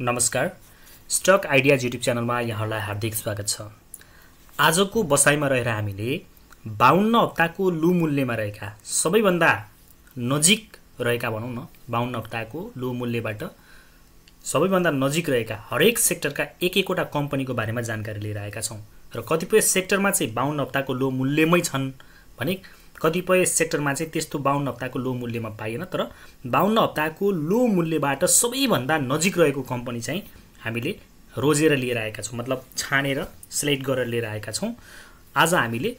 नमस्कार stock ideas YouTube च्यानलमा यहाँहरूलाई हार्दिक स्वागत छ आजको बसाइमा रहेर हामीले बाहुन्न हप्ताको लु मूल्यमा रहेका सबैभन्दा नजिक रहेका भनौँ न बाहुन्न हप्ताको लु मूल्यबाट सबैभन्दा नजिक रहेका हरेक सेक्टरका एक एकवटा कम्पनीको बारेमा जानकारी लिएर आएका छौँ र कतिपय सेक्टरमा चाहिँ बाहन्न हप्ताको लो मूल्यमै छन् भने कतिपय सेक्टरमा चाहिँ त्यस्तो बाहन्न हप्ताको लो मूल्यमा पाइएन तर बाहन्न हप्ताको लो मूल्यबाट सबैभन्दा नजिक रहेको कम्पनी चाहिँ हामीले रोजेर लिएर आएका छौँ मतलब छानेर सिलेक्ट गरेर लिएर आएका छौँ आज हामीले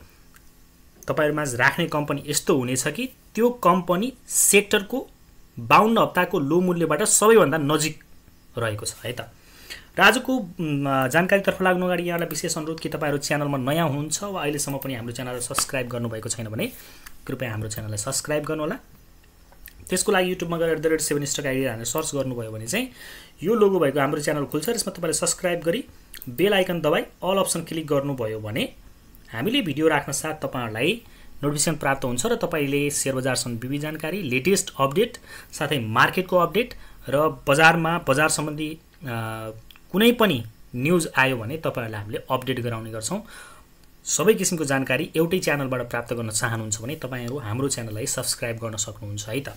तपाईँहरूमा राख्ने कम्पनी यस्तो हुनेछ कि त्यो कम्पनी सेक्टरको बाहन्न हप्ताको लो मूल्यबाट सबैभन्दा नजिक रहेको छ है त र आजको जानकारीतर्फ लाग्नु अगाडि यहाँलाई विशेष अनुरोध कि तपाईँहरू च्यानलमा नयाँ हुनुहुन्छ वा अहिलेसम्म पनि हाम्रो च्यानललाई सब्सक्राइब गर्नुभएको छैन भने कृपया हाम्रो च्यानललाई सब्सक्राइब गर्नुहोला त्यसको लागि युट्युबमा गएर at the rate seven stock idea हामीले सर्च गर्नुभयो भने चाहिँ यो लोगो भएको हाम्रो च्यानल खुल्छ र यसमा तपाईँले सब्सक्राइब गरी बेल आइकन दबाई अल अप्सन क्लिक गर्नुभयो भने हामीले भिडियो राख्न साथ तपाईँहरूलाई नोटिफिकेसन प्राप्त हुन्छ र तपाईँले सेयर बजारसम्म विविध जानकारी लेटेस्ट अपडेट साथै मार्केटको अपडेट र बजारमा बजार सम्बन्धी कुनै पनि न्युज आयो भने तपाईँहरूलाई हामीले अपडेट गराउने गर्छौँ सबै किसिमको जानकारी एउटै च्यानलबाट प्राप्त गर्न चाहनुहुन्छ भने तपाईँहरू हाम्रो च्यानललाई सब्सक्राइब गर्न सक्नुहुन्छ है त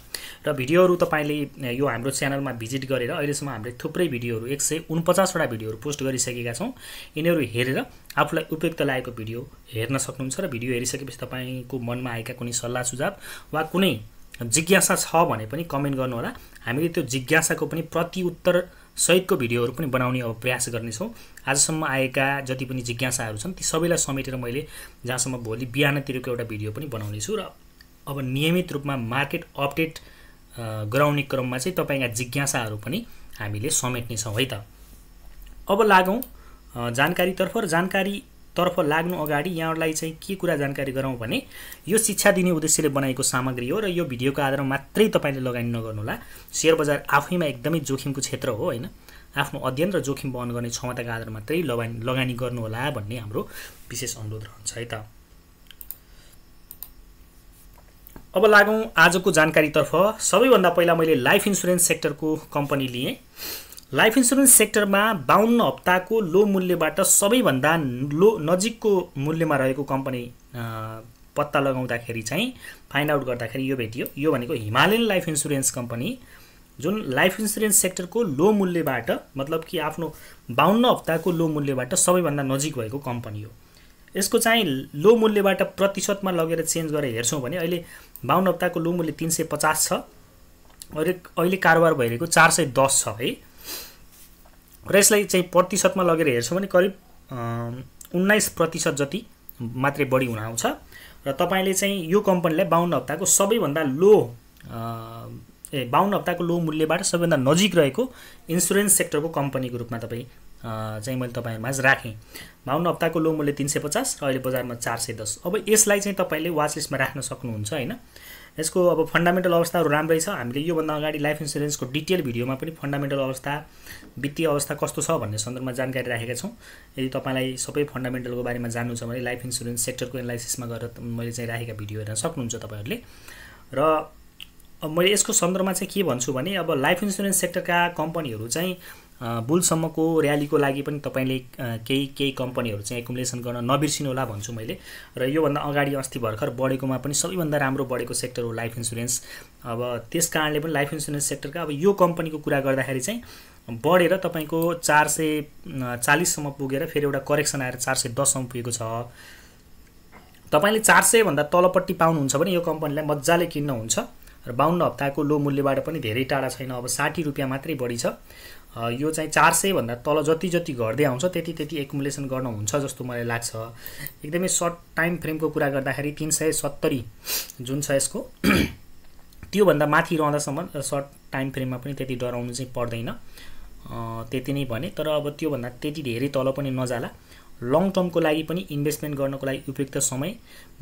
र भिडियोहरू तपाईँले यो हाम्रो च्यानलमा भिजिट गरेर अहिलेसम्म हामीले थुप्रै भिडियोहरू एक सय उनपचासवटा भिडियोहरू पोस्ट गरिसकेका छौँ यिनीहरू हेरेर आफूलाई उपयुक्त लागेको भिडियो हेर्न सक्नुहुन्छ र भिडियो हेरिसकेपछि तपाईँको मनमा आएका कुनै सल्लाह सुझाव वा कुनै जिज्ञासा छ भने पनि कमेन्ट गर्नुहोला हामीले त्यो जिज्ञासाको पनि प्रति उत्तर सहितको भिडियोहरू पनि बनाउने अब प्रयास गर्नेछौँ आजसम्म आएका जति पनि जिज्ञासाहरू छन् ती सबैलाई समेटेर मैले जहाँसम्म भोलि बिहानतिरको एउटा भिडियो पनि बनाउनेछु र अब नियमित रूपमा मार्केट अपडेट गराउने क्रममा चाहिँ तपाईँका जिज्ञासाहरू पनि हामीले समेट्नेछौँ है त अब लागौँ जानकारीतर्फ र जानकारी तर्फ लाग्नु अगाडि यहाँहरूलाई चाहिँ के कुरा जानकारी गरौँ भने यो शिक्षा दिने उद्देश्यले बनाएको सामग्री हो र यो भिडियोको आधारमा मात्रै तपाईँले लगानी नगर्नुहोला सेयर बजार आफैमा एकदमै जोखिमको क्षेत्र हो होइन आफ्नो अध्ययन र जोखिम वहन गर्ने क्षमताको आधारमा मात्रै लगानी लगानी गर्नुहोला भन्ने हाम्रो विशेष अनुरोध रहन्छ है त अब लागौँ आजको जानकारीतर्फ सबैभन्दा पहिला मैले लाइफ इन्सुरेन्स सेक्टरको कम्पनी लिएँ लाइफ इन्सुरेन्स सेक्टरमा बाहन्न हप्ताको लो मूल्यबाट सबैभन्दा लो नजिकको मूल्यमा रहेको कम्पनी पत्ता लगाउँदाखेरि चाहिँ फाइन्ड आउट गर्दाखेरि यो भेटियो यो भनेको हिमालयन लाइफ इन्सुरेन्स कम्पनी जुन लाइफ इन्सुरेन्स सेक्टरको लो मूल्यबाट मतलब कि आफ्नो बाहन्न हप्ताको लो मूल्यबाट सबैभन्दा नजिक भएको कम्पनी हो यसको चाहिँ लो मूल्यबाट प्रतिशतमा लगेर चेन्ज गरेर हेर्छौँ भने अहिले बाहन्न हप्ताको लो मूल्य तिन सय पचास छ अहिले अहिले कारोबार भइरहेको चार सय दस छ है र यसलाई चाहिँ प्रतिशतमा लगेर हेर्छौँ भने करिब उन्नाइस प्रतिशत जति मात्रै बढी हुन आउँछ र तपाईँले चाहिँ यो कम्पनीलाई बाहुन हप्ताको सबैभन्दा लो ए बाहुन हप्ताको लो मूल्यबाट सबैभन्दा नजिक रहेको इन्सुरेन्स सेक्टरको कम्पनीको रूपमा तपाईँ चाहिँ मैले तपाईँहरूमाझ राखेँ बाहुन हप्ताको लो मूल्य तिन सय पचास र अहिले बजारमा चार सय दस अब यसलाई चाहिँ तपाईँले वाचलिस्टमा राख्न सक्नुहुन्छ होइन यसको अब फन्डामेन्टल अवस्थाहरू राम्रै छ हामीले योभन्दा अगाडि लाइफ इन्सुरेन्सको डिटेल भिडियोमा पनि फन्डामेन्टल अवस्था वित्तीय अवस्था कस्तो छ भन्ने सन्दर्भमा जानकारी राखेका छौँ यदि तपाईँलाई सबै फन्डामेन्टलको बारेमा जान्नु छ भने लाइफ इन्सुरेन्स सेक्टरको एनालाइसिसमा गएर मैले चाहिँ राखेका भिडियो हेर्न सक्नुहुन्छ तपाईँहरूले र मैले यसको सन्दर्भमा चाहिँ के भन्छु भने अब लाइफ इन्सुरेन्स सेक्टरका कम्पनीहरू चाहिँ बुलसम्मको र्यालीको लागि पनि तपाईँले केही केही कम्पनीहरू चाहिँ एकुमुलेसन गर्न नबिर्सिनु होला भन्छु मैले र योभन्दा अगाडि अस्ति भर्खर बढेकोमा पनि सबैभन्दा राम्रो बढेको सेक्टर हो लाइफ इन्सुरेन्स अब त्यस कारणले पनि लाइफ इन्सुरेन्स सेक्टरका अब यो कम्पनीको कुरा गर्दाखेरि चाहिँ बढेर तपाईँको चार सय चालिससम्म पुगेर फेरि एउटा करेक्सन आएर चार सय दससम्म पुगेको छ तपाईँले चार सयभन्दा तलपट्टि पाउनुहुन्छ भने यो कम्पनीलाई मजाले किन्नुहुन्छ र बाहुन्न हप्ताको लो मूल्यबाट पनि धेरै टाढा छैन अब साठी रुपियाँ मात्रै बढी छ यो चाहिँ चार सयभन्दा तल जति जति घट्दै आउँछ त्यति त्यति एकुमुलेसन गर्न हुन्छ जस्तो मलाई लाग्छ एकदमै सर्ट टाइम फ्रेमको कुरा गर्दाखेरि तिन सय सत्तरी जुन छ यसको त्योभन्दा माथि रहँदासम्म सर्ट टाइम फ्रेममा पनि त्यति डराउनु चाहिँ पर्दैन त्यति नै भने तर अब त्योभन्दा त्यति धेरै तल पनि नजाला लङ टर्मको लागि पनि इन्भेस्टमेन्ट गर्नको लागि उपयुक्त समय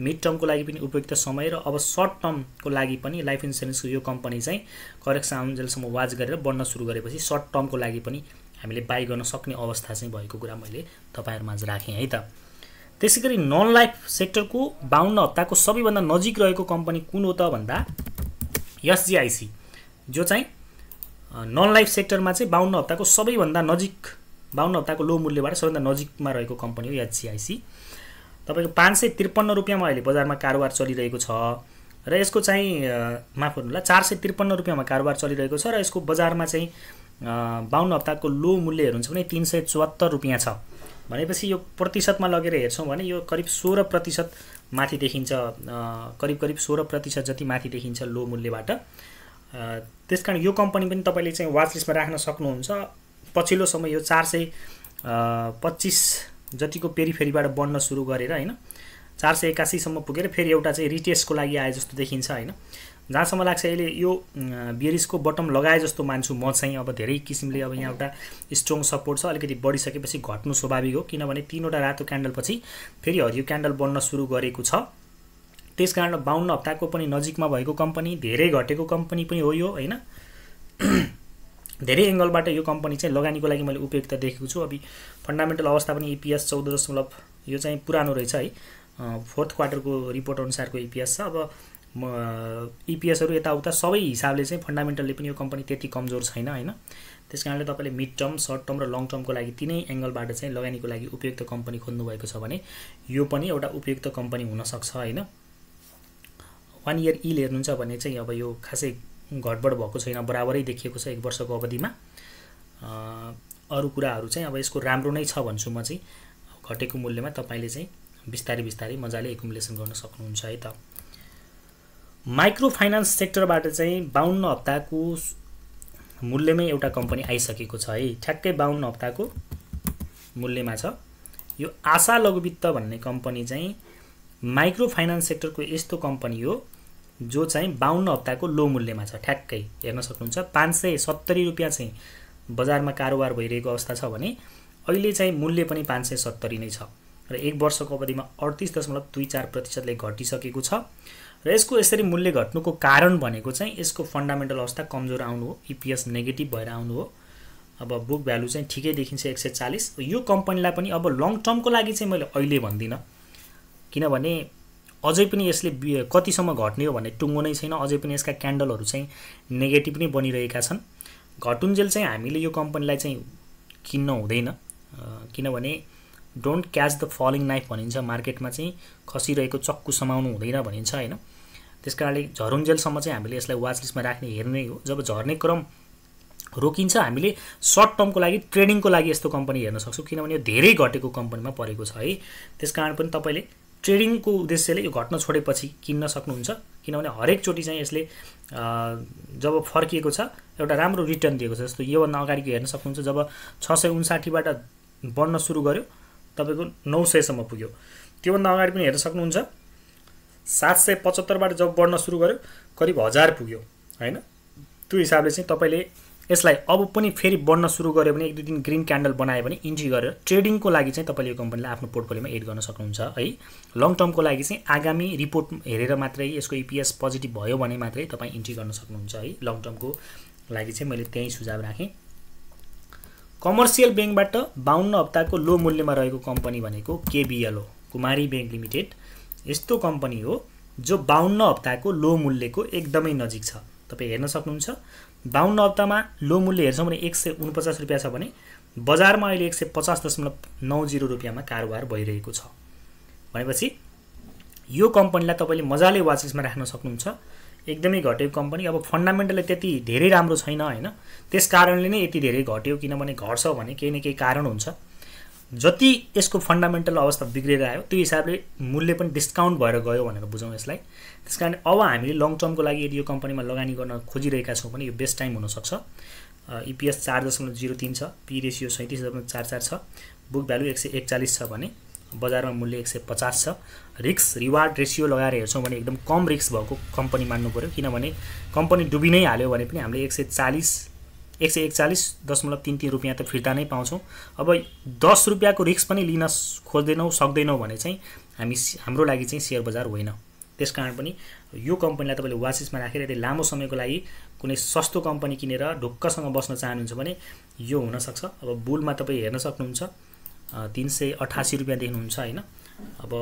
मिड टर्मको लागि पनि उपयुक्त समय र अब सर्ट टर्मको लागि पनि लाइफ इन्सुरेन्सको यो कम्पनी चाहिँ करेक्ट साउन्जेलसम्म वाच गरेर बढ्न सुरु गरेपछि सर्ट टर्मको लागि पनि हामीले बाई गर्न सक्ने अवस्था चाहिँ भएको कुरा मैले तपाईँहरूमाझ राखेँ है त त्यसै गरी नन लाइफ सेक्टरको बाहुन्न हप्ताको सबैभन्दा नजिक रहेको कम्पनी कुन हो त भन्दा एसजिआइसी जो चाहिँ नन लाइफ सेक्टरमा चाहिँ बाहुन्न हप्ताको सबैभन्दा नजिक बाहुन हप्ताको लो मूल्यबाट सबैभन्दा नजिकमा रहेको कम्पनी हो एचसिआइसी तपाईँको पाँच सय त्रिपन्न रुपियाँमा अहिले बजारमा कारोबार चलिरहेको छ र यसको चाहिँ माफ गर्नुहोला चार सय त्रिपन्न रुपियाँमा कारोबार चलिरहेको छ र यसको बजारमा चाहिँ बाहुन हप्ताको लो मूल्य हेर्नुहुन्छ भने तिन सय चौहत्तर रुपियाँ छ भनेपछि यो प्रतिशतमा लगेर हेर्छौँ भने यो करिब सोह्र प्रतिशत माथि देखिन्छ करिब करिब सोह्र प्रतिशत जति माथि देखिन्छ लो मूल्यबाट त्यस कारण यो कम्पनी पनि तपाईँले चाहिँ वाचलिस्टमा राख्न सक्नुहुन्छ पछिल्लो समय यो चार सय पच्चिस जतिको पेरिफेरीबाट बढ्न सुरु गरेर होइन चार सय एकासीसम्म पुगेर फेरि एउटा चाहिँ रिटेस्टको लागि आए जस्तो देखिन्छ होइन जहाँसम्म लाग्छ अहिले यो बेरिसको बटम लगाए जस्तो मान्छु म चाहिँ अब धेरै किसिमले अब यहाँ एउटा स्ट्रङ सपोर्ट छ अलिकति बढिसकेपछि घट्नु स्वाभाविक हो किनभने तिनवटा रातो क्यान्डलपछि फेरि हरियो क्यान्डल बन्न सुरु गरेको छ त्यस कारण बाहुन्न हप्ताको पनि नजिकमा भएको कम्पनी धेरै घटेको कम्पनी पनि हो यो होइन धेरै एङ्गलबाट यो कम्पनी चाहिँ लगानीको लागि मैले उपयुक्त देखेको छु अब फन्डामेन्टल अवस्था पनि इपिएस e चौध दशमलव यो चाहिँ पुरानो रहेछ है फोर्थ क्वार्टरको रिपोर्ट अनुसारको इपिएस e छ अब म इपिएसहरू e यताउता सबै हिसाबले चाहिँ फन्डामेन्टल्ली पनि यो कम्पनी त्यति कमजोर छैन होइन त्यस कारणले तपाईँले मिड टर्म सर्ट टर्म र लङ टर्मको लागि तिनै एङ्गलबाट चाहिँ लगानीको लागि उपयुक्त कम्पनी खोज्नुभएको छ भने यो पनि एउटा उपयुक्त कम्पनी हुनसक्छ होइन वान इयर इल हेर्नुहुन्छ भने चाहिँ अब यो खासै घटबड भएको छैन बराबरै देखिएको छ एक वर्षको अवधिमा अरू कुराहरू चाहिँ अब यसको राम्रो नै छ भन्छु म चाहिँ घटेको मूल्यमा तपाईँले चाहिँ बिस्तारै बिस्तारै मजाले एकुमुलेसन गर्न सक्नुहुन्छ है त माइक्रो फाइनेन्स सेक्टरबाट चाहिँ बाहुन्न हप्ताको मूल्यमै एउटा कम्पनी आइसकेको छ है ठ्याक्कै बाहुन्न हप्ताको मूल्यमा छ यो आशा लघुवित्त भन्ने कम्पनी चाहिँ माइक्रो फाइनेन्स सेक्टरको यस्तो कम्पनी हो जो चाहिँ बाहन्न हप्ताको लो मूल्यमा छ ठ्याक्कै हेर्न सक्नुहुन्छ पाँच सय सत्तरी रुपियाँ चाहिँ बजारमा कारोबार भइरहेको अवस्था छ भने अहिले चाहिँ मूल्य पनि पाँच सय सत्तरी नै छ र एक वर्षको अवधिमा अडतिस दशमलव दुई चार प्रतिशतले घटिसकेको छ र यसको यसरी मूल्य घट्नुको कारण भनेको चाहिँ यसको फन्डामेन्टल अवस्था कमजोर आउनु हो इपिएस e नेगेटिभ भएर आउनु हो अब बुक भ्यालु चाहिँ ठिकै देखिन्छ एक सय चालिस यो कम्पनीलाई पनि अब लङ टर्मको लागि चाहिँ मैले अहिले भन्दिनँ किनभने अझै पनि यसले कतिसम्म घट्ने हो भन्ने टुङ्गो नै छैन अझै पनि यसका क्यान्डलहरू चाहिँ नेगेटिभ नै बनिरहेका छन् घटुन्जेल चाहिँ हामीले यो कम्पनीलाई चाहिँ किन्न हुँदैन किनभने don't catch the falling knife भनिन्छ मार्केटमा चाहिँ खसिरहेको चक्कु समाउनु हुँदैन भनिन्छ होइन त्यस कारणले झरुन्जेलसम्म चाहिँ हामीले यसलाई वाच लिस्टमा राख्ने हेर्ने हो जब झर्ने क्रम रोकिन्छ हामीले सर्ट टर्मको लागि ट्रेडिङको लागि यस्तो कम्पनी हेर्न सक्छौँ किनभने यो धेरै घटेको कम्पनीमा परेको छ है त्यस कारण पनि तपाईँले ट्रेडिङको उद्देश्यले यो घट्न छोडेपछि किन्न सक्नुहुन्छ किनभने हरेकचोटि चाहिँ यसले जब फर्किएको छ एउटा राम्रो रिटर्न दिएको छ जस्तो योभन्दा अगाडिको हेर्न सक्नुहुन्छ जब छ सय उन्साठीबाट बढ्न सुरु गर्यो तपाईँको नौ सयसम्म पुग्यो त्योभन्दा अगाडि पनि हेर्न सक्नुहुन्छ सात सय पचहत्तरबाट जब बढ्न सुरु गर्यो करिब हजार पुग्यो होइन त्यो हिसाबले चाहिँ तपाईँले यसलाई अब पनि फेरि बढ्न सुरु गर्यो भने एक दुई दिन ग्रिन क्यान्डल बनायो भने इन्ट्री गरेर ट्रेडिङको लागि चाहिँ तपाईँले यो कम्पनीलाई आफ्नो पोर्टफोलियोमा एड गर्न सक्नुहुन्छ है लङ टर्मको लागि चाहिँ आगामी रिपोर्ट हेरेर मात्रै यसको इपिएस e पोजिटिभ भयो भने मात्रै तपाईँ इन्ट्री गर्न सक्नुहुन्छ है लङ टर्मको लागि चाहिँ मैले त्यहीँ सुझाव राखेँ कमर्सियल ब्याङ्कबाट बाहन्न हप्ताको लो मूल्यमा रहेको कम्पनी भनेको केबिएल कुमारी ब्याङ्क लिमिटेड यस्तो कम्पनी हो जो बाहन्न हप्ताको लो मूल्यको एकदमै नजिक छ तपाईँ हेर्न सक्नुहुन्छ बाहुन हप्तामा लो मूल्य हेर्छौँ भने एक सय उनपचास रुपियाँ छ भने बजारमा अहिले एक सय पचास दशमलव नौ जिरो रुपियाँमा कारोबार भइरहेको छ भनेपछि यो कम्पनीलाई तपाईँले मजाले वाचिसमा राख्न सक्नुहुन्छ एकदमै घटेको कम्पनी अब फन्डामेन्टल त्यति धेरै राम्रो छैन होइन त्यस कारणले नै यति धेरै घट्यो किनभने घट्छ भने केही न केही कारण हुन्छ जति यसको फन्डामेन्टल अवस्था बिग्रेर आयो त्यो हिसाबले मूल्य पनि डिस्काउन्ट भएर गयो भनेर बुझौँ यसलाई त्यस कारण अब हामीले लङ टर्मको लागि यदि यो कम्पनीमा लगानी गर्न खोजिरहेका छौँ भने यो बेस्ट टाइम हुनसक्छ इपिएस चार दशमलव जिरो तिन छ पी रेसियो सैँतिस दशमलव चार चार छ बुक भ्यालु एक सय एकचालिस छ भने बजारमा मूल्य एक सय पचास छ रिक्स रिवार्ड रेसियो लगाएर हेर्छौँ भने एकदम कम रिक्स भएको कम्पनी मान्नु पऱ्यो किनभने कम्पनी डुबिनै हाल्यो भने पनि हामीले एक सय चालिस एक सय एकचालिस दशमलव तिन तिन रुपियाँ त फिर्ता नै पाउँछौँ अब दस रुपियाँको रिक्स पनि लिन खोज्दैनौँ सक्दैनौँ भने चाहिँ हामी हाम्रो लागि चाहिँ सेयर बजार होइन त्यस कारण पनि यो कम्पनीलाई तपाईँले वाचिसमा राखेर यदि लामो समयको लागि कुनै सस्तो कम्पनी किनेर ढुक्कसँग बस्न चाहनुहुन्छ भने यो हुनसक्छ अब बुलमा तपाईँ हेर्न सक्नुहुन्छ तिन सय अठासी रुपियाँ देख्नुहुन्छ होइन अब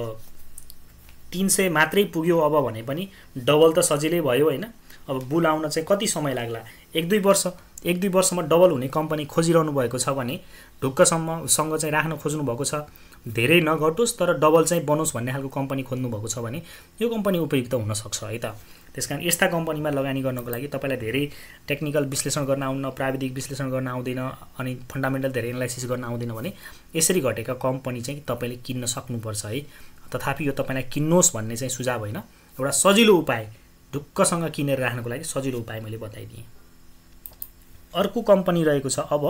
तिन सय मात्रै पुग्यो अब भने पनि डबल त सजिलै भयो होइन अब बुल आउन चाहिँ कति समय लाग्ला एक दुई वर्ष एक दुई वर्षमा डबल हुने कम्पनी खोजिरहनु भएको छ भने ढुक्कसम्म चाहिँ राख्न खोज्नु भएको छ धेरै नघटोस् तर डबल चाहिँ बनोस् भन्ने खालको कम्पनी खोज्नु भएको छ भने यो कम्पनी उपयुक्त हुनसक्छ है त त्यस कारण यस्ता कम्पनीमा लगानी गर्नको लागि तपाईँलाई धेरै टेक्निकल विश्लेषण गर्न आउन प्राविधिक विश्लेषण गर्न आउँदैन अनि फन्डामेन्टल धेरै एनालाइसिस गर्न आउँदैन भने यसरी घटेका कम्पनी चाहिँ तपाईँले किन्न सक्नुपर्छ है तथापि यो तपाईँलाई किन्नुहोस् भन्ने चाहिँ सुझाव होइन एउटा सजिलो उपाय ढुक्कसँग किनेर राख्नको लागि सजिलो उपाय मैले बताइदिएँ अर्को कम्पनी रहेको छ अब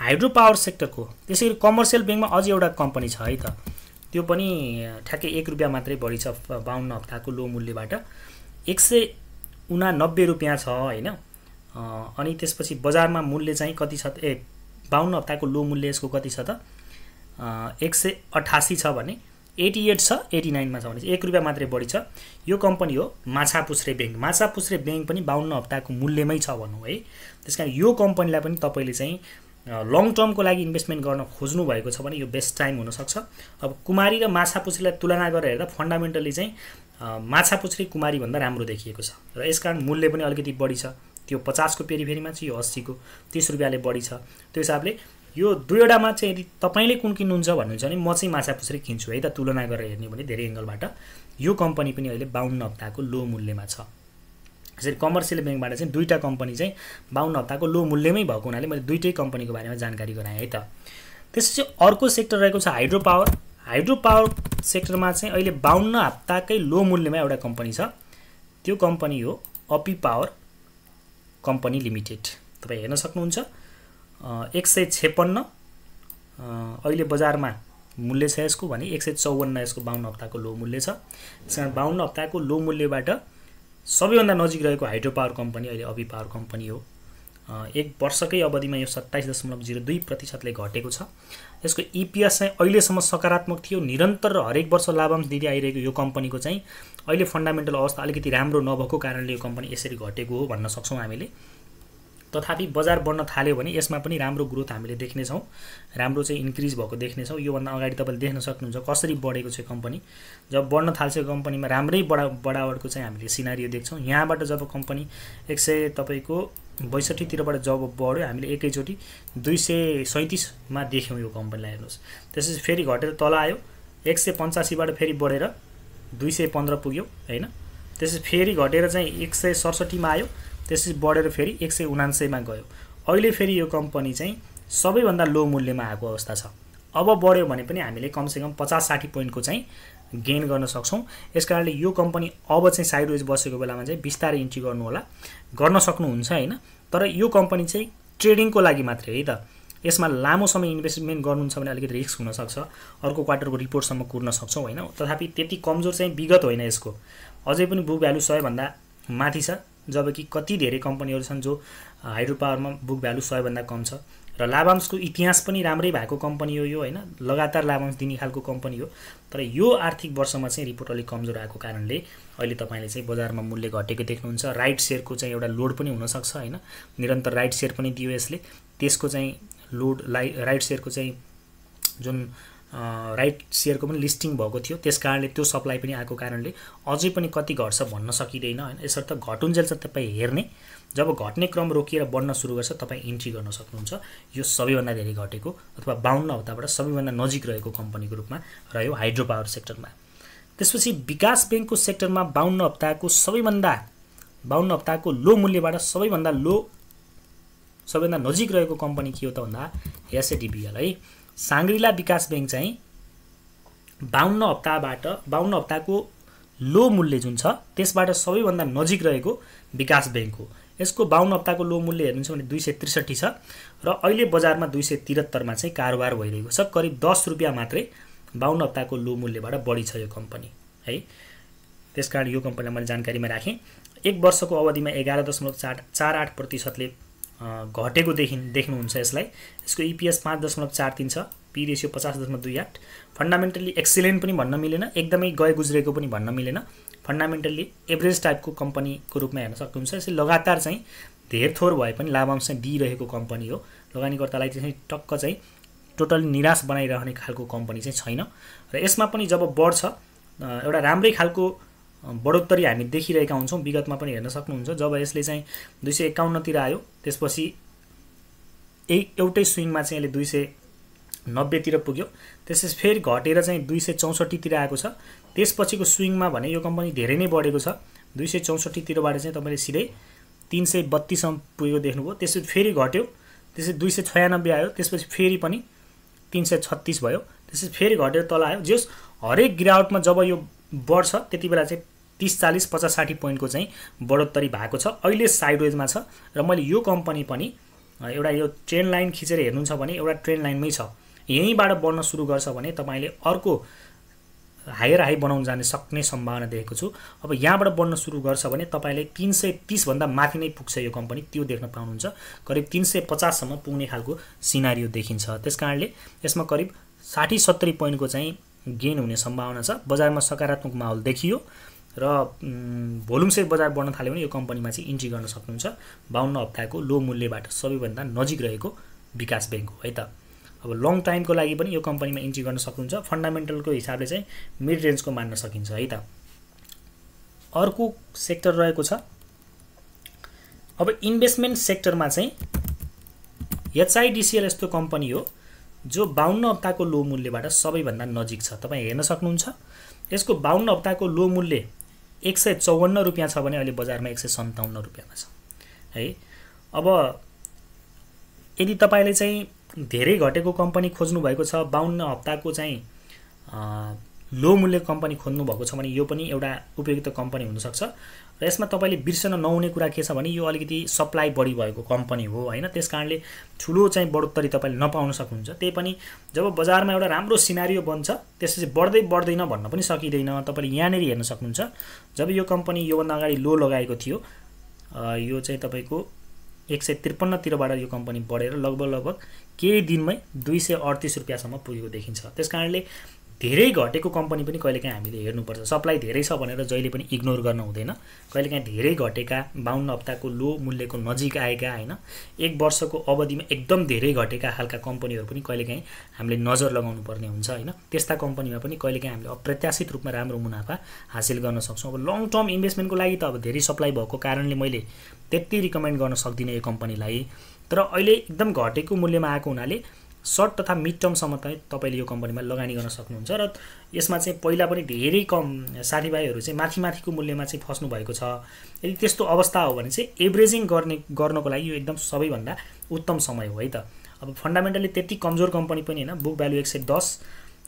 हाइड्रो पावर सेक्टरको त्यसै गरी कमर्सियल ब्याङ्कमा अझै एउटा कम्पनी छ है त त्यो पनि ठ्याक्कै एक रुपियाँ मात्रै बढी छ बाहन्न हप्ताको लो मूल्यबाट एक सय उनानब्बे रुपियाँ छ होइन अनि त्यसपछि बजारमा मूल्य चाहिँ कति छ ए बाहन्न हप्ताको लो मूल्य यसको कति छ त एक सय अठासी छ भने एटी एट छ एटी नाइनमा छ भने एक रुपियाँ मात्रै बढी छ यो कम्पनी हो माछा पुस्रे ब्याङ्क माछा पुस्रे ब्याङ्क पनि बाहन्न हप्ताको मूल्यमै छ भनौँ है त्यस कारण यो कम्पनीलाई पनि तपाईँले चाहिँ लङ टर्मको लागि इन्भेस्टमेन्ट गर्न खोज्नु भएको छ भने यो बेस्ट टाइम हुनसक्छ अब कुमारी र माछा पुस्रेलाई तुलना गरेर हेर्दा फन्डामेन्टली चाहिँ माछा पुछ्रे कुमारीभन्दा राम्रो देखिएको छ र यसकारण मूल्य पनि अलिकति बढी छ त्यो पचासको पेरिफेरीमा छ यो अस्सीको तिस रुपियाँले बढी छ त्यो हिसाबले यो दुईवटामा चाहिँ यदि तपाईँले कुन किन्नुहुन्छ भन्नुहुन्छ भने म चाहिँ माछा पुछ्री किन्छु है त तुलना गरेर हेर्ने भने धेरै एङ्गलबाट यो कम्पनी पनि अहिले बाहुन्न हप्ताको लो मूल्यमा छ यसरी कमर्सियल ब्याङ्कबाट चाहिँ दुईवटा कम्पनी चाहिँ बाहुन्न हप्ताको लो मूल्यमै भएको हुनाले मैले दुइटै कम्पनीको बारेमा जानकारी गराएँ है त त्यसपछि अर्को सेक्टर रहेको छ हाइड्रो पावर हाइड्रो पावर सेक्टरमा चाहिँ अहिले बाहुन्न हप्ताकै लो मूल्यमा एउटा कम्पनी छ त्यो कम्पनी हो अपी पावर कम्पनी लिमिटेड तपाईँ हेर्न सक्नुहुन्छ एक सय छेपन्न अहिले बजारमा मूल्य छ यसको भने एक सय चौवन्न यसको बाहुन हप्ताको लो मूल्य छ त्यस कारण बाहुन्न हप्ताको लो मूल्यबाट सबैभन्दा नजिक रहेको हाइड्रो पावर कम्पनी अहिले अभि पावर कम्पनी हो एक वर्षकै अवधिमा यो सत्ताइस दशमलव जिरो दुई प्रतिशतले घटेको छ यसको इपिएस चाहिँ अहिलेसम्म सकारात्मक थियो निरन्तर र हरेक वर्ष लाभांश दिँदै आइरहेको यो कम्पनीको चाहिँ अहिले फन्डामेन्टल अवस्था अलिकति राम्रो नभएको कारणले यो कम्पनी यसरी घटेको हो भन्न सक्छौँ हामीले तथापि बजार बढ्न थाल्यो भने यसमा पनि राम्रो ग्रोथ हामीले देख्नेछौँ राम्रो चाहिँ इन्क्रिज भएको देख्नेछौँ योभन्दा अगाडि तपाईँले देख्न सक्नुहुन्छ कसरी बढेको छ कम्पनी जब बढ्न थाल्छ कम्पनीमा राम्रै बढा बढावटको चाहिँ हामीले सिनारी देख्छौँ यहाँबाट जब कम्पनी एक सय तपाईँको बैसठीतिरबाट जब बढ्यो हामीले एकैचोटि दुई सय सैँतिसमा देख्यौँ यो कम्पनीलाई हेर्नुहोस् त्यसपछि फेरि घटेर तल आयो एक सय पन्चासीबाट फेरि बढेर दुई सय पन्ध्र पुग्यो होइन त्यसपछि फेरि घटेर चाहिँ एक सय सडसठीमा आयो त्यसपछि बढेर फेरि एक सय उनान्सयमा गयो अहिले फेरि यो कम्पनी चाहिँ सबैभन्दा लो मूल्यमा आएको अवस्था छ अब बढ्यो भने पनि हामीले कमसेकम पचास साठी पोइन्टको चाहिँ गेन गर्न सक्छौँ यस कारणले यो कम्पनी अब चाहिँ साइड वेज बसेको बेलामा चाहिँ बिस्तारै इन्ट्री गर्नु होला गर्न सक्नुहुन्छ होइन तर यो कम्पनी चाहिँ ट्रेडिङको लागि मात्रै है त यसमा लामो समय इन्भेस्टमेन्ट गर्नुहुन्छ भने अलिकति रिस्क हुनसक्छ अर्को क्वार्टरको रिपोर्टसम्म कुर्न सक्छौँ होइन तथापि त्यति कमजोर चाहिँ विगत होइन यसको अझै पनि बुक भ्यालु सयभन्दा माथि छ जबकि कति धेरै कम्पनीहरू छन् जो हाइड्रो पावरमा बुक भ्यालु सयभन्दा कम छ र लाभांशको इतिहास पनि राम्रै भएको कम्पनी हो यो होइन लगातार लाभांश दिने खालको कम्पनी हो तर यो आर्थिक वर्षमा चाहिँ रिपोर्ट अलिक कमजोर आएको कारणले अहिले तपाईँले चाहिँ बजारमा मूल्य घटेको देख्नुहुन्छ राइट सेयरको चाहिँ एउटा लोड पनि हुनसक्छ होइन निरन्तर राइट सेयर पनि दियो यसले त्यसको चाहिँ लोड राइट सेयरको चाहिँ जुन राइट सेयरको पनि लिस्टिङ भएको थियो त्यस कारणले त्यो सप्लाई पनि आएको कारणले अझै पनि कति घट्छ भन्न सकिँदैन होइन यसर्थ घटुन्जेल चाहिँ तपाईँ हेर्ने जब घट्ने क्रम रोकिएर बढ्न सुरु गर्छ तपाईँ इन्ट्री गर्न सक्नुहुन्छ यो सबैभन्दा धेरै घटेको अथवा बाहुन्न हप्ताबाट सबैभन्दा नजिक रहेको कम्पनीको रूपमा रह्यो हाइड्रो पावर सेक्टरमा त्यसपछि विकास ब्याङ्कको सेक्टरमा बाहुन्न हप्ताको सबैभन्दा बाहुन्न हप्ताको लो मूल्यबाट सबैभन्दा लो सबैभन्दा नजिक रहेको कम्पनी के हो त भन्दा एसएडिबिएल है साङ्ग्रिला विकास ब्याङ्क चाहिँ बाहन्न हप्ताबाट बाहन्न हप्ताको लो मूल्य जुन छ त्यसबाट सबैभन्दा नजिक रहेको विकास ब्याङ्क हो यसको बाहन्न हप्ताको लो मूल्य हेर्नुहुन्छ भने दुई सय त्रिसठी छ र अहिले बजारमा दुई सय त्रिहत्तरमा चाहिँ कारोबार भइरहेको छ करिब दस रुपियाँ मात्रै बाहन्न हप्ताको लो मूल्यबाट बढी छ यो कम्पनी है त्यसकारण यो कम्पनीलाई मैले जानकारीमा राखेँ एक वर्षको अवधिमा एघार दशमलव चार चार आठ प्रतिशतले घटेको देखि देख्नुहुन्छ यसलाई यसको इपिएस e पाँच दशमलव चार तिन छ पी रेसियो पचास दशमलव दुई आठ फन्डामेन्टल्ली एक्सिलेन्ट पनि भन्न मिलेन एकदमै गए गुज्रेको पनि भन्न मिलेन फन्डामेन्टल्ली एभरेज टाइपको कम्पनीको रूपमा हेर्न सक्नुहुन्छ यसले लगातार चाहिँ धेर थोर भए पनि लाभांश चाहिँ दिइरहेको कम्पनी हो लगानीकर्तालाई चाहिँ टक्क चाहिँ टोटली निराश बनाइरहने खालको कम्पनी चाहिँ छैन र यसमा पनि जब बढ्छ एउटा राम्रै खालको बढोत्तरी हामी देखिरहेका हुन्छौँ विगतमा पनि हेर्न सक्नुहुन्छ जब यसले चाहिँ दुई सय एकाउन्नतिर आयो त्यसपछि ए एउटै स्विङमा चाहिँ यसले दुई सय नब्बेतिर पुग्यो त्यसपछि फेरि घटेर चाहिँ दुई सय चौसठीतिर आएको छ त्यसपछिको स्विङमा भने यो कम्पनी धेरै नै बढेको छ दुई सय चौसठीतिरबाट चाहिँ तपाईँले सिधै तिन सय बत्तीसम्म पुगेको देख्नुभयो त्यसपछि फेरि घट्यो त्यसपछि दुई सय छयानब्बे आयो त्यसपछि फेरि पनि तिन सय छत्तिस भयो त्यसपछि फेरि घटेर तल आयो जस हरेक गिरावटमा जब यो बढ्छ त्यति बेला चाहिँ तिस चालिस पचास साठी पोइन्टको चाहिँ बढोत्तरी भएको छ अहिले साइडवेजमा छ र मैले यो कम्पनी पनि एउटा यो ट्रेन लाइन खिचेर हेर्नुहुन्छ भने एउटा ट्रेन लाइनमै छ यहीँबाट बढ्न सुरु गर्छ भने तपाईँले अर्को हायर हाई बनाउनु जाने सक्ने सम्भावना देखेको छु अब यहाँबाट बढ्न सुरु गर्छ भने तपाईँले तिन सय तिसभन्दा माथि नै पुग्छ यो कम्पनी त्यो देख्न पाउनुहुन्छ करिब तिन सय पचाससम्म पुग्ने खालको सिनारियो देखिन्छ त्यस कारणले यसमा करिब साठी सत्तरी पोइन्टको चाहिँ गेन हुने सम्भावना छ बजारमा सकारात्मक माहौल देखियो र भोल्युम सेयर बजार बढ्न थाल्यो भने यो कम्पनीमा चाहिँ इन्ट्री गर्न सक्नुहुन्छ बाहुन्न हप्ताको लो मूल्यबाट सबैभन्दा नजिक रहेको विकास ब्याङ्क हो है त अब लङ टाइमको लागि पनि यो कम्पनीमा इन्ट्री गर्न सक्नुहुन्छ फन्डामेन्टलको हिसाबले चाहिँ मिड रेन्जको मान्न सकिन्छ है त अर्को सेक्टर रहेको छ अब इन्भेस्टमेन्ट सेक्टरमा चाहिँ एचआइडिसिएल यस्तो कम्पनी हो जो बाहन्न हप्ताको लो मूल्यबाट सबैभन्दा नजिक छ तपाईँ हेर्न सक्नुहुन्छ यसको बाहन्न हप्ताको लो मूल्य एक सय चौवन्न रुपियाँ छ भने अहिले बजारमा एक सय सन्ताउन्न रुपियाँमा छ है अब यदि तपाईँले चाहिँ धेरै घटेको कम्पनी खोज्नुभएको छ बाहन्न हप्ताको चाहिँ लो मूल्य कम्पनी खोज्नु भएको छ भने यो पनि एउटा उपयुक्त कम्पनी हुनसक्छ र यसमा तपाईँले बिर्सन नहुने कुरा के छ भने यो अलिकति सप्लाई बढी भएको कम्पनी हो होइन त्यस कारणले ठुलो चाहिँ बढोत्तरी तपाईँले नपाउन सक्नुहुन्छ त्यही पनि जब बजारमा एउटा राम्रो सिनारियो बन्छ त्यसपछि बढ्दै बढ्दैन भन्न पनि सकिँदैन तपाईँले यहाँनिर हेर्न सक्नुहुन्छ जब यो कम्पनी योभन्दा अगाडि लो लगाएको थियो यो चाहिँ तपाईँको एक सय त्रिपन्नतिरबाट यो कम्पनी बढेर लगभग लगभग केही दिनमै दुई सय अडतिस रुपियाँसम्म पुगेको देखिन्छ त्यस कारणले धेरै घटेको कम्पनी पनि कहिलेकाहीँ हामीले हेर्नुपर्छ सप्लाई धेरै छ भनेर जहिले पनि इग्नोर गर्न हुँदैन कहिलेकाहीँ धेरै घटेका बाहुन्न हप्ताको लो मूल्यको नजिक आएका होइन एक वर्षको अवधिमा एकदम धेरै घटेका खालका कम्पनीहरू पनि कहिलेकाहीँ हामीले नजर लगाउनु पर्ने हुन्छ होइन त्यस्ता कम्पनीमा पनि कहिलेकाहीँ हामीले अप्रत्याशित रूपमा राम्रो मुनाफा हासिल गर्न सक्छौँ अब लङ टर्म इन्भेस्टमेन्टको लागि त अब धेरै सप्लाई भएको कारणले मैले त्यति रिकमेन्ड गर्न सक्दिनँ यो कम्पनीलाई तर अहिले एकदम घटेको मूल्यमा आएको हुनाले सर्ट तथा मिड टर्मसम्म त तपाईँले यो कम्पनीमा लगानी गर्न सक्नुहुन्छ र यसमा चाहिँ पहिला पनि धेरै कम साथीभाइहरू चाहिँ माथि माथिको मूल्यमा चाहिँ फस्नु भएको छ यदि त्यस्तो अवस्था हो भने चाहिँ एभरेजिङ गर्ने गर्नको लागि यो एकदम सबैभन्दा उत्तम समय हो है त अब फन्डामेन्टली त्यति कमजोर कम्पनी पनि होइन बुक भ्यालु एक सय दस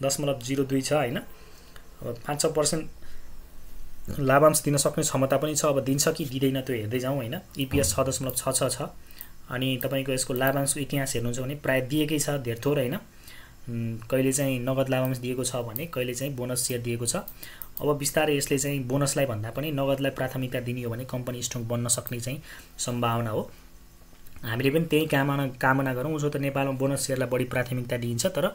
दशमलव जिरो दुई छ होइन अब पाँच छ पर्सेन्ट लाभांश दिन सक्ने क्षमता पनि छ अब दिन्छ कि दिँदैन त्यो हेर्दै जाउँ होइन इपिएस छ दशमलव छ छ छ अनि तपाईँको यसको लाभांशको इतिहास हेर्नुहुन्छ भने प्रायः दिएकै छ धेर थोर होइन कहिले चाहिँ नगद लाभांश दिएको छ भने कहिले चाहिँ बोनस सेयर दिएको छ अब बिस्तारै यसले चाहिँ बोनसलाई भन्दा पनि नगदलाई प्राथमिकता दिने हो भने कम्पनी स्ट्रङ बन्न सक्ने चाहिँ सम्भावना हो हामीले पनि त्यही कामना कामना गरौँ उसो त नेपालमा बोनस सेयरलाई बढी प्राथमिकता दिइन्छ तर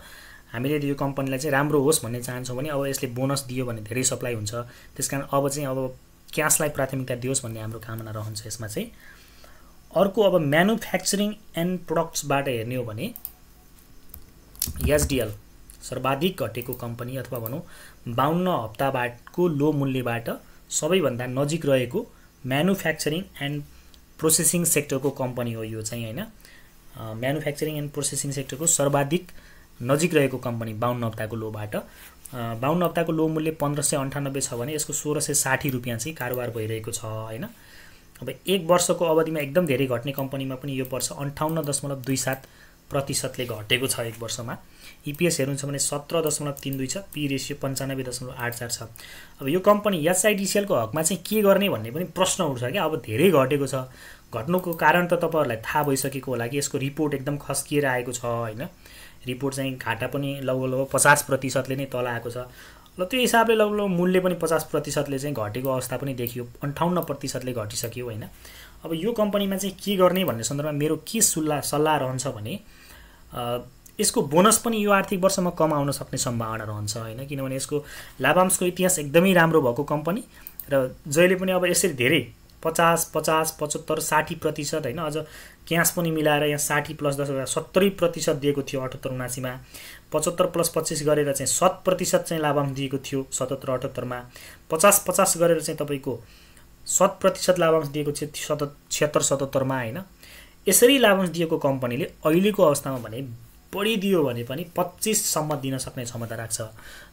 हामीले यो कम्पनीलाई चाहिँ राम्रो होस् भन्ने चाहन्छौँ भने अब यसले बोनस दियो भने धेरै सप्लाई हुन्छ त्यस अब चाहिँ अब क्यासलाई प्राथमिकता दियोस् भन्ने हाम्रो कामना रहन्छ यसमा चाहिँ अर्को अब म्यानुफ्याक्चरिङ एन्ड प्रोडक्ट्सबाट हेर्ने हो भने एसडिएल सर्वाधिक घटेको कम्पनी अथवा भनौँ बाहुन्न हप्ताबाटको लो मूल्यबाट सबैभन्दा नजिक रहेको म्यानुफ्याक्चरिङ एन्ड प्रोसेसिङ सेक्टरको कम्पनी हो यो चाहिँ होइन म्यानुफ्याक्चरिङ एन्ड प्रोसेसिङ सेक्टरको सर्वाधिक नजिक रहेको कम्पनी बाहुन्न हप्ताको लोबाट बाहुन्न हप्ताको लो मूल्य पन्ध्र सय अन्ठानब्बे छ भने यसको सोह्र सय साठी रुपियाँ चाहिँ कारोबार भइरहेको छ होइन अब एक वर्षको अवधिमा एकदम धेरै घट्ने कम्पनीमा पनि यो वर्ष अन्ठाउन्न दशमलव दुई सात प्रतिशतले घटेको छ एक वर्षमा इपिएस e हेर्नुहुन्छ भने सत्र दशमलव तिन दुई छ पी रेसियो पन्चानब्बे दशमलव आठ चार छ अब यो कम्पनी एचआइडिसिएलको हकमा चाहिँ के गर्ने भन्ने पनि प्रश्न उठ्छ क्या अब धेरै घटेको छ घट्नुको कारण त तपाईँहरूलाई थाहा भइसकेको होला कि यसको रिपोर्ट एकदम खस्किएर आएको छ होइन रिपोर्ट चाहिँ घाटा पनि लगभग लगभग पचास प्रतिशतले नै तल आएको छ र त्यो हिसाबले लगभग मूल्य पनि पचास प्रतिशतले चाहिँ घटेको अवस्था पनि देखियो अन्ठाउन्न प्रतिशतले घटिसक्यो होइन अब यो कम्पनीमा चाहिँ के गर्ने भन्ने सन्दर्भमा मेरो के सुल्लाह सल्लाह रहन्छ भने यसको बोनस पनि यो आर्थिक वर्षमा कम आउन सक्ने सम्भावना रहन्छ होइन किनभने यसको लाभांशको इतिहास एकदमै राम्रो भएको कम्पनी र जहिले पनि अब यसरी धेरै पचास पचास पचहत्तर साठी प्रतिशत होइन अझ क्यास पनि मिलाएर यहाँ साठी प्लस दस सत्तरी प्रतिशत दिएको थियो अठहत्तर उनासीमा पचहत्तर प्लस पच्चिस गरेर चाहिँ शत प्रतिशत चाहिँ लाभांश दिएको थियो सतहत्तर अठहत्तरमा पचास पचास गरेर चाहिँ तपाईँको शत प्रतिशत लाभांश दिएको थियो सत छिहत्तर सतहत्तरमा होइन यसरी लाभांश दिएको कम्पनीले अहिलेको अवस्थामा भने बढी दियो भने पनि पच्चिससम्म दिन सक्ने क्षमता राख्छ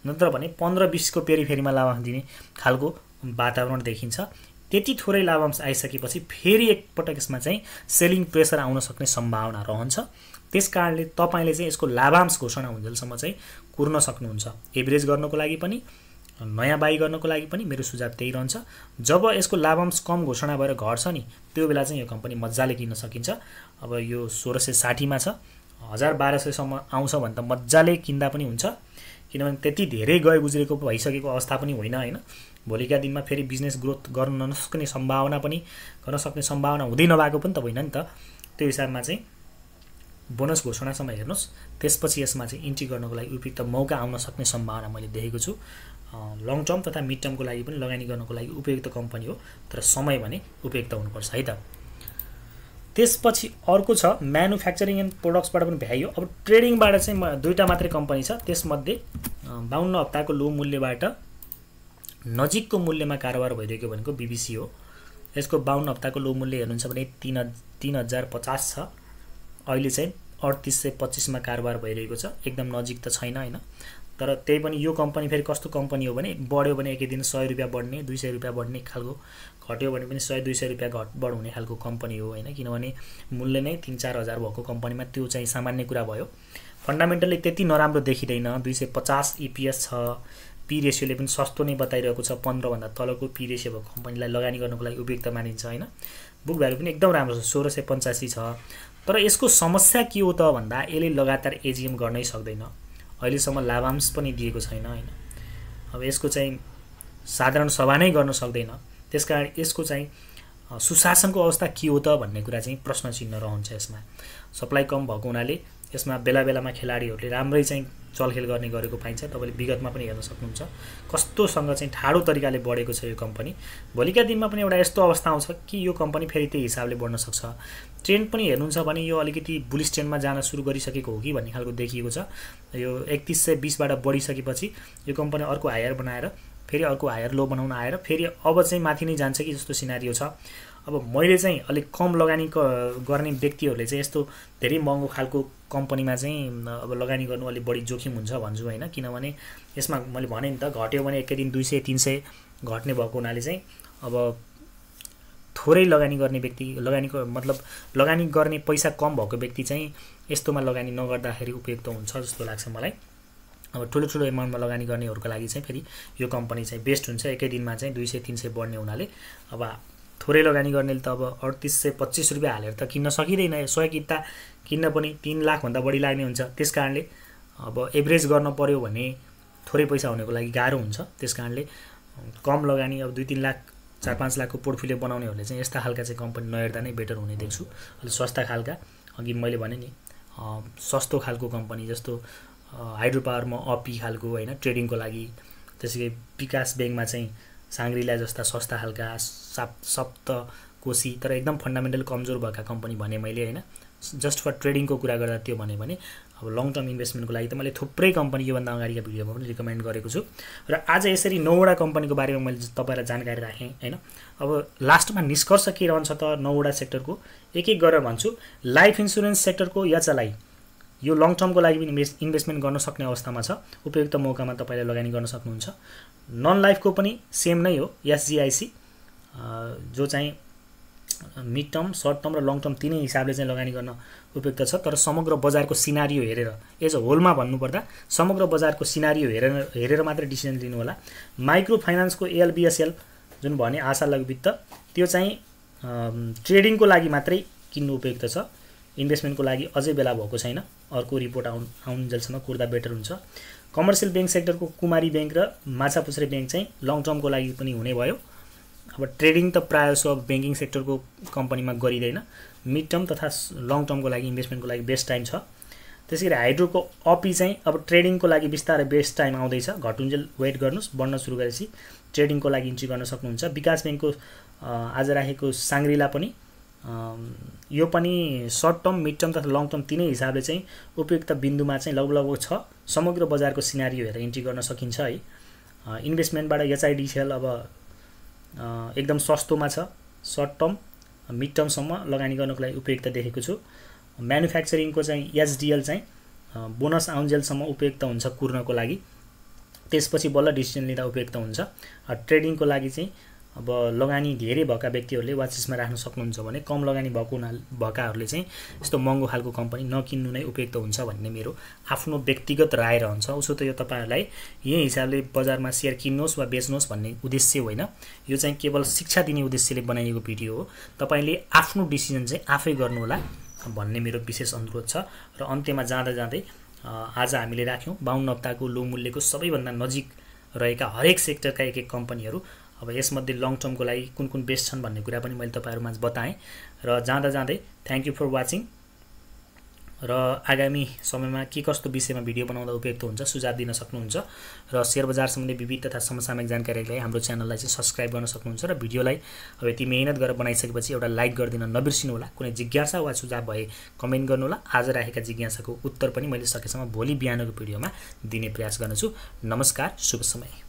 नत्र भने पन्ध्र बिसको पेरिफेरीमा लाभांश दिने खालको वातावरण देखिन्छ त्यति थोरै लाभांश आइसकेपछि फेरि एकपटक यसमा चाहिँ सेलिङ प्रेसर आउन सक्ने सम्भावना रहन्छ त्यस कारणले तपाईँले चाहिँ यसको लाभांश घोषणा हुन्जेलसम्म चाहिँ कुर्न सक्नुहुन्छ एभरेज गर्नको लागि पनि नयाँ बाई गर्नको लागि पनि मेरो सुझाव त्यही रहन्छ जब यसको लाभांश कम घोषणा भएर घट्छ नि त्यो बेला चाहिँ यो कम्पनी मजाले किन्न सकिन्छ अब यो सोह्र सय साठीमा छ हजार बाह्र सयसम्म आउँछ भने त मजाले किन्दा पनि हुन्छ किनभने त्यति धेरै गए गुज्रेको भइसकेको अवस्था पनि होइन होइन भोलिका दिनमा फेरि बिजनेस ग्रोथ गर्न नसक्ने सम्भावना पनि गर्न सक्ने सम्भावना हुँदै नभएको पनि त होइन नि त त्यो हिसाबमा चाहिँ बोनस घोषणासम्म हेर्नुहोस् त्यसपछि यसमा चाहिँ इन्ट्री गर्नको लागि उपयुक्त मौका आउन सक्ने सम्भावना मैले देखेको छु लङ टर्म तथा मिड टर्मको लागि पनि लगानी गर्नको लागि उपयुक्त कम्पनी हो तर समय भने उपयुक्त हुनुपर्छ है त त्यसपछि अर्को छ म्यानुफ्याक्चरिङ एन्ड प्रोडक्ट्सबाट पनि भ्याइयो अब ट्रेडिङबाट चाहिँ दुईवटा मात्रै कम्पनी छ त्यसमध्ये बाहुन्न हप्ताको लो मूल्यबाट नजिकको मूल्यमा कारोबार भइरहेको भनेको बिबिसी हो यसको बाहुन्न हप्ताको लो मूल्य हेर्नुहुन्छ भने तिन तिन हजार पचास छ अहिले चाहिँ अडतिस सय पच्चिसमा कारोबार भइरहेको छ एकदम नजिक त छैन होइन तर त्यही पनि यो कम्पनी फेरि कस्तो कम्पनी हो भने बढ्यो भने एकै दिन सय रुपियाँ बढ्ने दुई सय रुपियाँ बढ्ने खालको घट्यो भने पनि सय दुई सय रुपियाँ घट बढ हुने खालको कम्पनी हो होइन किनभने मूल्य नै तिन चार हजार भएको कम्पनीमा त्यो चाहिँ सामान्य कुरा भयो फन्डामेन्टल्ली त्यति नराम्रो देखिँदैन दुई सय पचास इपिएस e छ पी रेसियोले पनि सस्तो नै बताइरहेको छ पन्ध्रभन्दा तलको पी रेसियो भएको कम्पनीलाई लगानी गर्नुको लागि उपयुक्त मानिन्छ होइन बुक भ्यालु पनि एकदम राम्रो छ सोह्र सय पन्चासी छ तर यसको समस्या के हो त भन्दा यसले लगातार एजिएम गर्नै सक्दैन अहिलेसम्म लाभांश पनि दिएको छैन होइन अब यसको चाहिँ साधारण सभा नै गर्न सक्दैन त्यस कारण यसको चाहिँ सुशासनको अवस्था के हो त भन्ने कुरा चाहिँ प्रश्न चिन्ह रहन्छ यसमा सप्लाई कम भएको हुनाले यसमा बेला बेलामा खेलाडीहरूले राम्रै चाहिँ चलखेल गर्ने गरेको पाइन्छ तपाईँले विगतमा पनि हेर्न सक्नुहुन्छ कस्तोसँग चाहिँ ठाडो तरिकाले बढेको छ यो कम्पनी भोलिका दिनमा पनि एउटा यस्तो अवस्था आउँछ कि यो कम्पनी फेरि त्यही हिसाबले बढ्न सक्छ ट्रेन्ड पनि हेर्नुहुन्छ भने यो अलिकति बुलिस ट्रेन्डमा जान सुरु गरिसकेको हो कि भन्ने खालको देखिएको छ यो एकतिस सय बिसबाट बढिसकेपछि यो कम्पनी अर्को हायर बनाएर फेरि अर्को हायर लो बनाउन आएर फेरि अब चाहिँ माथि नै जान्छ कि जस्तो सिनारी छ अब मैले चाहिँ अलिक कम लगानी गर्ने व्यक्तिहरूले चाहिँ यस्तो धेरै महँगो खालको कम्पनीमा चाहिँ अब लगानी गर्नु अलिक बढी जोखिम हुन्छ भन्छु होइन किनभने यसमा मैले भने नि त घट्यो भने एकै दिन दुई सय तिन सय घट्ने भएको हुनाले चाहिँ अब थोरै लगानी गर्ने व्यक्ति लगानीको मतलब लगानी गर्ने पैसा कम भएको व्यक्ति चाहिँ यस्तोमा लगानी नगर्दाखेरि उपयुक्त हुन्छ जस्तो लाग्छ मलाई अब ठुलो ठुलो एमाउन्टमा लगानी गर्नेहरूको लागि चाहिँ फेरि यो कम्पनी चाहिँ बेस्ट हुन्छ एकै दिनमा चाहिँ दुई सय तिन सय बढ्ने हुनाले अब थोरै लगानी गर्नेले त अब अडतिस सय पच्चिस रुपियाँ हालेर त किन्न सकिँदैन सय किता किन्न पनि तिन लाखभन्दा बढी लाग्ने हुन्छ त्यस कारणले अब एभरेज गर्न पऱ्यो भने थोरै पैसा हुनेको लागि गाह्रो हुन्छ त्यस कारणले कम लगानी अब दुई तिन लाख चार पाँच लाखको पोर्टफोलियो बनाउनेहरूले चाहिँ यस्ता खालका चाहिँ कम्पनी नहेर्दा नै बेटर हुने देख्छु अलिक सस्ता खालका अघि मैले भने नि सस्तो खालको कम्पनी जस्तो हाइड्रो पावरमा अपी खालको होइन ट्रेडिङको लागि त्यसै गरी विकास ब्याङ्कमा चाहिँ साङ्ग्रिला जस्ता सस्ता खालका साप सप्त कोसी तर एकदम फन्डामेन्टल कमजोर भएका कम्पनी भने मैले होइन जस्ट फर ट्रेडिङको कुरा गर्दा त्यो भने अब लङ टर्म इन्भेस्टमेन्टको लागि त मैले थुप्रै कम्पनी योभन्दा अगाडिका भिडियोमा पनि रिकमेन्ड गरेको छु र आज यसरी नौवटा कम्पनीको बारेमा मैले तपाईँलाई जानकारी राखेँ होइन अब लास्टमा निष्कर्ष के रहन्छ त नौवटा सेक्टरको एक एक गरेर भन्छु लाइफ इन्सुरेन्स सेक्टरको याचालाई यो लङ टर्मको लागि पनि इन्भेस्ट इन्भेस्टमेन्ट गर्न सक्ने अवस्थामा छ उपयुक्त मौकामा तपाईँले लगानी गर्न सक्नुहुन्छ नन लाइफको पनि सेम नै हो एसजिआइसी जो चाहिँ मिड टर्म सर्ट टर्म र लङ टर्म तिनै हिसाबले चाहिँ लगानी गर्न उपयुक्त छ तर समग्र बजारको सिनारी हेरेर एज अ होलमा भन्नुपर्दा समग्र बजारको सिनारी हेरेर हेरेर मात्रै डिसिजन लिनुहोला माइक्रो फाइनेन्सको एलबिएसएल जुन भने आशा लघु वित्त त्यो चाहिँ ट्रेडिङको लागि मात्रै किन्नु उपयुक्त छ इन्भेस्टमेन्टको लागि अझै बेला भएको छैन अर्को रिपोर्ट आउनु आउन्जेलसम्म कुर्दा बेटर हुन्छ कमर्सियल ब्याङ्क सेक्टरको कुमारी ब्याङ्क र माछापुछ्रे ब्याङ्क चाहिँ लङ टर्मको लागि पनि हुने भयो अब ट्रेडिङ त प्रायः सो अब ब्याङ्किङ सेक्टरको कम्पनीमा गरिँदैन मिड टर्म तथा लङ टर्मको लागि इन्भेस्टमेन्टको लागि बेस्ट टाइम छ त्यसै गरी हाइड्रोको अपी चाहिँ अब ट्रेडिङको लागि बिस्तारै बेस्ट टाइम आउँदैछ घटुन्जेल वेट गर्नुहोस् बढ्न सुरु गरेपछि ट्रेडिङको लागि इन्ट्री गर्न सक्नुहुन्छ विकास ब्याङ्कको आज राखेको साङ्ग्रिला पनि यो पनि सर्ट टर्म मिड टर्म तथा लङ टर्म तिनै हिसाबले चाहिँ उपयुक्त बिन्दुमा चाहिँ लगभग लगभग छ समग्र बजारको सिनारी हेरेर इन्ट्री गर्न सकिन्छ है इन्भेस्टमेन्टबाट सेल अब एकदम सस्तोमा छ सर्ट टर्म मिड टर्मसम्म लगानी गर्नको लागि उपयुक्त देखेको छु म्यानुफ्याक्चरिङको चाहिँ एचडिएल चाहिँ बोनस आउन्जेलसम्म उपयुक्त हुन्छ कुर्नको लागि त्यसपछि बल्ल डिसिजन लिँदा उपयुक्त हुन्छ ट्रेडिङको लागि चाहिँ अब लगानी धेरै भएका व्यक्तिहरूले वाचिसमा राख्न सक्नुहुन्छ भने कम लगानी भएको हुना भएकाहरूले चाहिँ यस्तो महँगो खालको कम्पनी नकिन्नु नै उपयुक्त हुन्छ भन्ने मेरो आफ्नो व्यक्तिगत राय रहन्छ उसो त यो तपाईँहरूलाई यही हिसाबले बजारमा सेयर किन्नुहोस् वा बेच्नुहोस् भन्ने उद्देश्य होइन यो चाहिँ केवल शिक्षा दिने उद्देश्यले बनाइएको भिडियो हो तपाईँले आफ्नो डिसिजन चाहिँ आफै गर्नुहोला भन्ने मेरो विशेष अनुरोध छ र अन्त्यमा जाँदा जाँदै आज हामीले राख्यौँ बाहुन हप्ताको लो मूल्यको सबैभन्दा नजिक रहेका हरेक सेक्टरका एक एक कम्पनीहरू अब यसमध्ये लङ टर्मको लागि कुन कुन बेस्ट छन् भन्ने कुरा पनि मैले तपाईँहरूमा बताएँ र जाँदा जाँदै थ्याङ्क यू फर वाचिङ र आगामी समयमा के कस्तो विषयमा भिडियो बनाउँदा उपयुक्त हुन्छ सुझाव दिन सक्नुहुन्छ र सेयर बजार सम्बन्धी विविध तथा समसामयिक जानकारीलाई हाम्रो च्यानललाई चाहिँ सब्सक्राइब गर्न सक्नुहुन्छ र भिडियोलाई अब यति मिहिनेत गरेर बनाइसकेपछि एउटा लाइक गरिदिन होला कुनै जिज्ञासा वा सुझाव भए कमेन्ट गर्नुहोला आज राखेका जिज्ञासाको उत्तर पनि मैले सकेसम्म भोलि बिहानको भिडियोमा दिने प्रयास गर्नेछु नमस्कार शुभ समय